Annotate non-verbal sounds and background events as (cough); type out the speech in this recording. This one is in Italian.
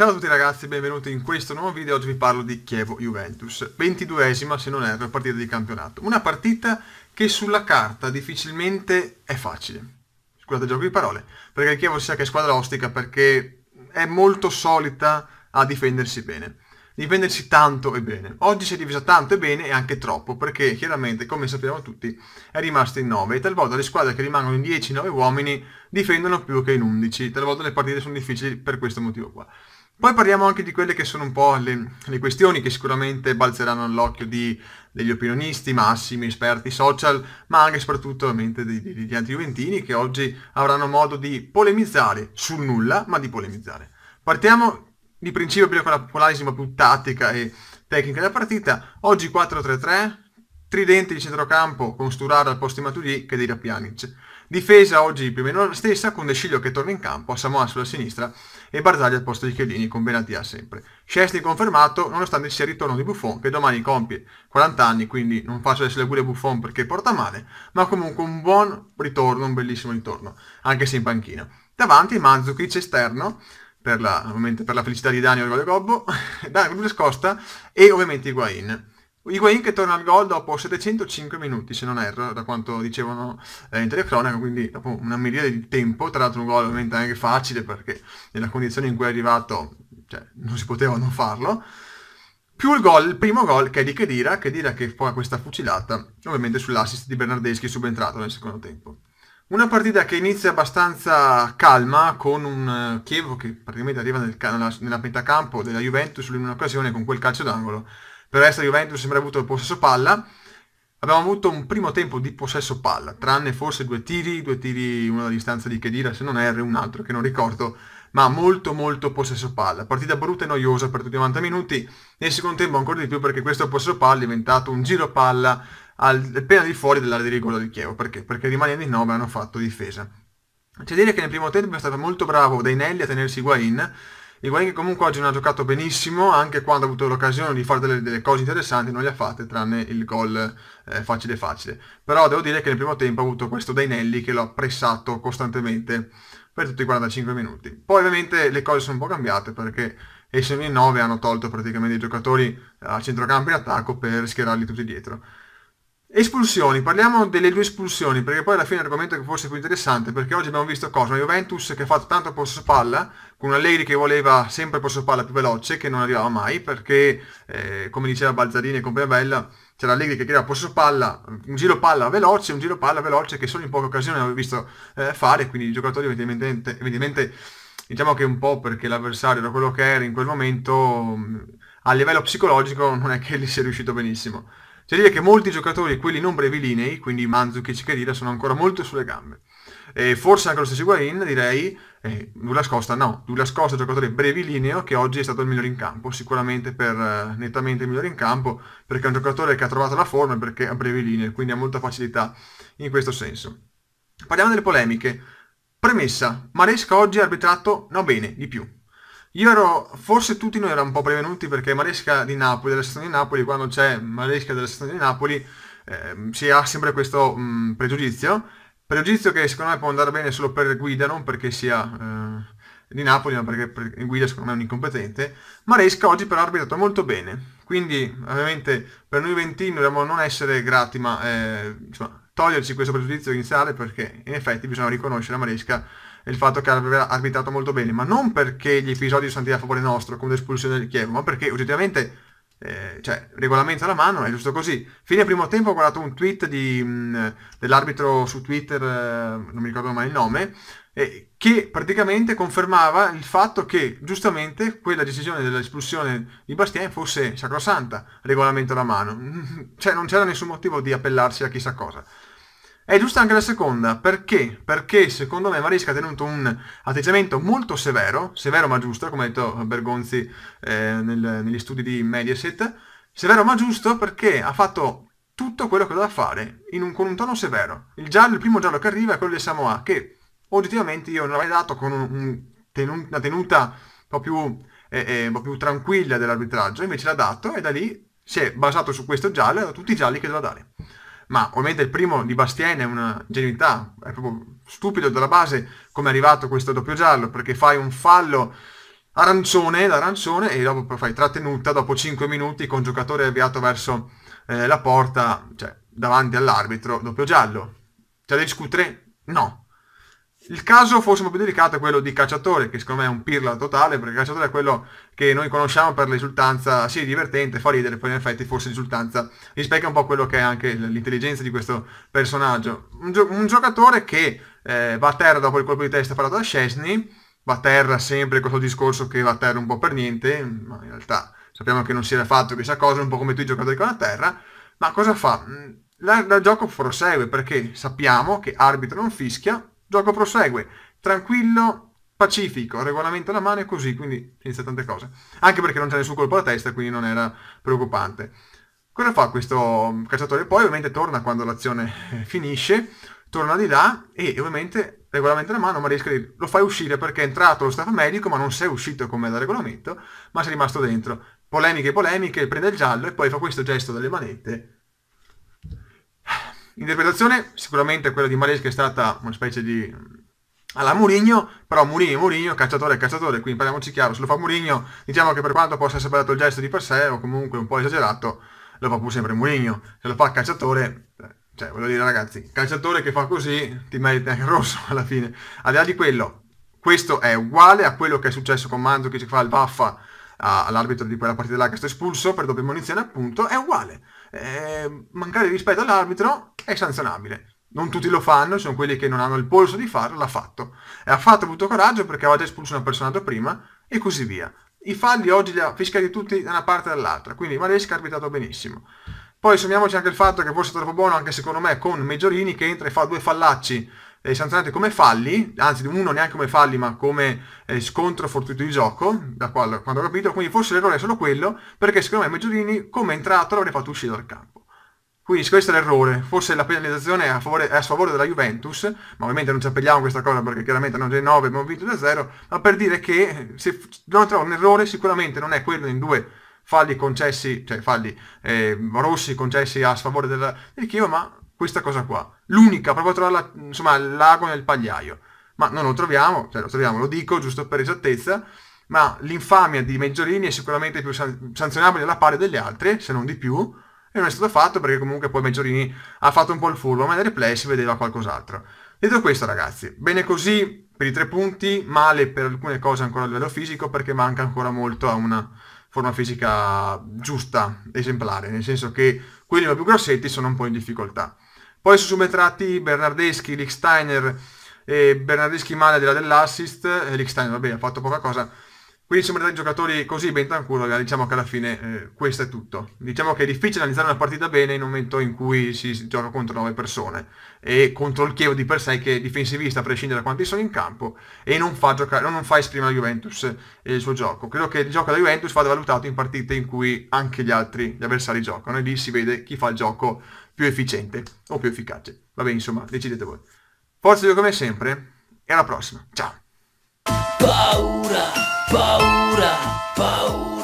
Ciao a tutti ragazzi, benvenuti in questo nuovo video, oggi vi parlo di Chievo-Juventus, 22esima se non erro partita di campionato, una partita che sulla carta difficilmente è facile, scusate il gioco di parole, perché il Chievo sia che è squadra ostica perché è molto solita a difendersi bene, difendersi tanto e bene, oggi si è divisa tanto e bene e anche troppo perché chiaramente come sappiamo tutti è rimasto in 9 e talvolta le squadre che rimangono in 10-9 uomini difendono più che in 11, talvolta le partite sono difficili per questo motivo qua. Poi parliamo anche di quelle che sono un po' le, le questioni che sicuramente balzeranno all'occhio degli opinionisti, massimi, esperti social, ma anche e soprattutto ovviamente degli anti-juventini che oggi avranno modo di polemizzare sul nulla, ma di polemizzare. Partiamo di principio prima con la, l'analisi più tattica e tecnica della partita. Oggi 4-3-3, tridente di centrocampo con Sturara al posto di Matuidi che dei Rapianic. Difesa oggi più o meno la stessa, con De che torna in campo, Samoa sulla sinistra e Barzagli al posto di Chiellini con Benatia sempre. Scesti confermato nonostante sia il ritorno di Buffon che domani compie 40 anni, quindi non faccio adesso le guide a Buffon perché porta male, ma comunque un buon ritorno, un bellissimo ritorno, anche se in panchina. Davanti Mandzukic esterno, per la, per la felicità di Daniel Gobbo, Douglas (laughs) Costa e ovviamente Higuain. Higuain che torna al gol dopo 705 minuti, se non erro, da quanto dicevano eh, in telecronaca, quindi dopo una miriade di tempo, tra l'altro un gol ovviamente anche facile perché nella condizione in cui è arrivato cioè, non si poteva non farlo, più il gol, il primo gol che è di Kedira, Kedira che fa questa fucilata, ovviamente sull'assist di Bernardeschi subentrato nel secondo tempo. Una partita che inizia abbastanza calma con un eh, Chievo che praticamente arriva nel, nella, nella pentacampo della Juventus in un'occasione con quel calcio d'angolo per essere Juventus sembra avuto il possesso palla. Abbiamo avuto un primo tempo di possesso palla, tranne forse due tiri, due tiri, uno alla distanza di Kedira, se non erro, un altro che non ricordo, ma molto molto possesso palla. Partita brutta e noiosa per tutti i 90 minuti, nel secondo tempo ancora di più perché questo possesso palla è diventato un giro palla al, appena di fuori dell'area di rigore di Chievo, perché? Perché rimanendo in 9 hanno fatto difesa. C'è dire che nel primo tempo è stato molto bravo Deinelli a tenersi Guain, Higuain che comunque oggi non ha giocato benissimo, anche quando ha avuto l'occasione di fare delle, delle, cose interessanti non le ha fatte, tranne il gol eh, facile facile. Però devo dire che nel primo tempo ha avuto questo Dainelli che lo ha pressato costantemente per tutti i 45 minuti. Poi ovviamente le cose sono un po' cambiate perché essendomi in 9 hanno tolto praticamente i giocatori eh, a centrocampo e attacco per schierarli tutti dietro. Espulsioni, parliamo delle due espulsioni perché poi alla fine è l'argomento che forse è più interessante perché oggi abbiamo visto cosa? Una Juventus che ha fatto tanto posto palla con Allegri che voleva sempre posto palla più veloce che non arrivava mai perché eh, come diceva Balzarini e Compagnia Bella, c'era Allegri che creava posto palla, un giro palla veloce, un giro palla veloce che solo in poche occasioni aveva visto eh, fare quindi i giocatori evidentemente, evidentemente diciamo che un po' perché l'avversario era quello che era in quel momento a livello psicologico non è che gli sia riuscito benissimo. C'è dire che molti giocatori, quelli non brevi brevilinei, quindi Manzucchi e Cicadilla, sono ancora molto sulle gambe. E forse anche lo stesso Higuain, direi, eh, Douglas Costa no, Douglas Costa è un giocatore brevilineo che oggi è stato il migliore in campo, sicuramente per, eh, nettamente il migliore in campo, perché è un giocatore che ha trovato la forma e perché ha linee, quindi ha molta facilità in questo senso. Parliamo delle polemiche. Premessa, Maresca oggi ha arbitrato, no bene, di più, io ero, forse tutti noi eravamo un po' prevenuti perché Maresca di Napoli, della sezione di Napoli, quando c'è Maresca della sezione di Napoli, eh, si ha sempre questo mh, pregiudizio, pregiudizio che secondo me può andare bene solo per guida, non perché sia eh, di Napoli, ma perché per, guida secondo me è un incompetente. Maresca oggi però ha arbitrato molto bene, quindi ovviamente per noi ventini dobbiamo non essere grati, ma eh, insomma, toglierci questo pregiudizio iniziale perché in effetti bisogna riconoscere Maresca il fatto che aveva arbitrato molto bene, ma non perché gli episodi sono andati a favore nostro, con l'espulsione del Chievo, ma perché oggettivamente, eh, cioè, regolamento alla mano, è giusto così. Fine primo tempo ho guardato un tweet di, mh, mm, dell'arbitro su Twitter, eh, non mi ricordo mai il nome, eh, che praticamente confermava il fatto che giustamente quella decisione dell'espulsione di Bastien fosse sacrosanta, regolamento alla mano. (laughs) cioè, non c'era nessun motivo di appellarsi a chissà cosa. È giusta anche la seconda, perché? Perché secondo me Marisca ha tenuto un atteggiamento molto severo, severo ma giusto, come ha detto Bergonzi eh, nel, negli studi di Mediaset, severo ma giusto perché ha fatto tutto quello che doveva fare, un, con un tono severo. Il, giallo, il primo giallo che arriva è quello di Samoa, che oggettivamente io non l'avrei dato con un, un tenu, una tenuta un po' più, eh, eh, un po' più tranquilla dell'arbitraggio, invece l'ha dato e da lì si è basato su questo giallo e ha dato tutti i gialli che doveva dare ma ovviamente il primo di Bastien è una genuinità, è proprio stupido dalla base come è arrivato questo doppio giallo, perché fai un fallo arancione, l'arancione, e dopo fai trattenuta dopo 5 minuti con giocatore avviato verso eh, la porta, cioè davanti all'arbitro, doppio giallo. C'è cioè, da discutere? No. Il caso forse un po' più delicato è quello di Cacciatore, che secondo me è un pirla totale, perché Cacciatore è quello che noi conosciamo per l'esultanza, sì, divertente, fa ridere, poi in effetti forse l'esultanza rispecchia un po' quello che è anche l'intelligenza di questo personaggio. Un, gio- un giocatore che eh, va a terra dopo il colpo di testa fatto da Chesney, va a terra sempre con questo discorso che va a terra un po' per niente, ma in realtà sappiamo che non si era fatto chissà cosa, un po' come tutti i giocatori con la terra, ma cosa fa? Mm, la, gioco prosegue perché sappiamo che arbitro non fischia, gioco prosegue, tranquillo, pacifico, regolamento alla mano e così, quindi inizia tante cose. Anche perché non c'è nessun colpo alla testa, quindi non era preoccupante. Cosa fa questo mm, cacciatore? Poi ovviamente torna quando l'azione eh, finisce, torna di là e ovviamente regolamento alla mano, ma riesce lo fai uscire perché è entrato lo staff medico ma non sei uscito come da regolamento, ma sei rimasto dentro. Polemiche, polemiche, prende il giallo e poi fa questo gesto delle manette L'interpretazione sicuramente quella di Maresca è stata una specie di mm, alla Murigno, però Murigno è Murigno, cacciatore è cacciatore, quindi parliamoci chiaro, se lo fa Murigno, diciamo che per quanto possa essere dato il gesto di per sé, o comunque un po' esagerato, lo fa pur sempre Murigno, se lo fa cacciatore, eh, cioè voglio dire ragazzi, cacciatore che fa così ti merita anche il rosso alla fine, al di là di quello, questo è uguale a quello che è successo con Mando che si fa il baffa all'arbitro di quella partita là che sta espulso per doppia munizione appunto, è uguale. Eh, mancare rispetto all'arbitro è sanzionabile. Non tutti lo fanno, sono quelli che non hanno il polso di farlo, l'ha fatto. E ha fatto avuto coraggio perché aveva già espulso una persona prima e così via. I falli oggi li ha fischiati tutti da una parte e dall'altra, quindi Maresca ha arbitrato benissimo. Poi sommiamoci anche il fatto che forse è troppo buono anche secondo me con Meggiolini che entra e fa due fallacci eh, sanzionati come falli, anzi uno neanche come falli ma come eh, scontro fortuito di gioco, da quando, quando ho capito, quindi forse l'errore è solo quello, perché secondo me Maggiorini come è entrato l'avrebbe fatto uscire dal campo. Quindi questo è l'errore, forse la penalizzazione è a, favore, è a sfavore della Juventus, ma ovviamente non ci appelliamo a questa cosa perché chiaramente hanno già 9, abbiamo vinto da 0, ma per dire che se non trovo un errore sicuramente non è quello in due falli concessi, cioè falli eh, rossi concessi a sfavore della, del Chievo, ma questa cosa qua. L'unica, proprio a trovarla, insomma, il lago nel pagliaio. Ma non lo troviamo, cioè lo troviamo, lo dico giusto per esattezza, ma l'infamia di Meggiolini è sicuramente più san- sanzionabile alla pari delle altre, se non di più, e non è stato fatto perché comunque poi Meggiolini ha fatto un po' il furbo, ma nel replay si vedeva qualcos'altro. Detto questo ragazzi, bene così per i tre punti, male per alcune cose ancora a livello fisico perché manca ancora molto a una forma fisica giusta, esemplare, nel senso che quelli più grossetti sono un po' in difficoltà. Poi sono subentrati Bernardeschi, Lichsteiner e Bernardeschi male al di dell'assist, e eh, Lichsteiner vabbè ha fatto poca cosa. Quindi sono entrati giocatori così, Bentancur, diciamo che alla fine eh, questo è tutto. Diciamo che è difficile analizzare una partita bene in un momento in cui si gioca contro 9 persone e contro il Chievo di per sé che è difensivista a prescindere da quanti sono in campo e non fa, giocare, non fa esprimere la Juventus e il suo gioco. Credo che il gioco della Juventus vada valutato in partite in cui anche gli altri, gli avversari giocano e lì si vede chi fa il gioco più efficiente o più efficace. Va bene, insomma, decidete voi. Forza Dio come sempre e alla prossima. Ciao! Paura, paura, paura.